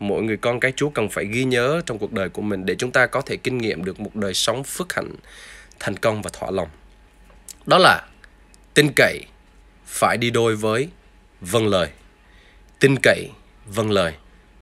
mỗi người con cái Chúa cần phải ghi nhớ trong cuộc đời của mình để chúng ta có thể kinh nghiệm được một đời sống phước hạnh, thành công và thỏa lòng. Đó là tin cậy phải đi đôi với vâng lời. Tin cậy, vâng lời.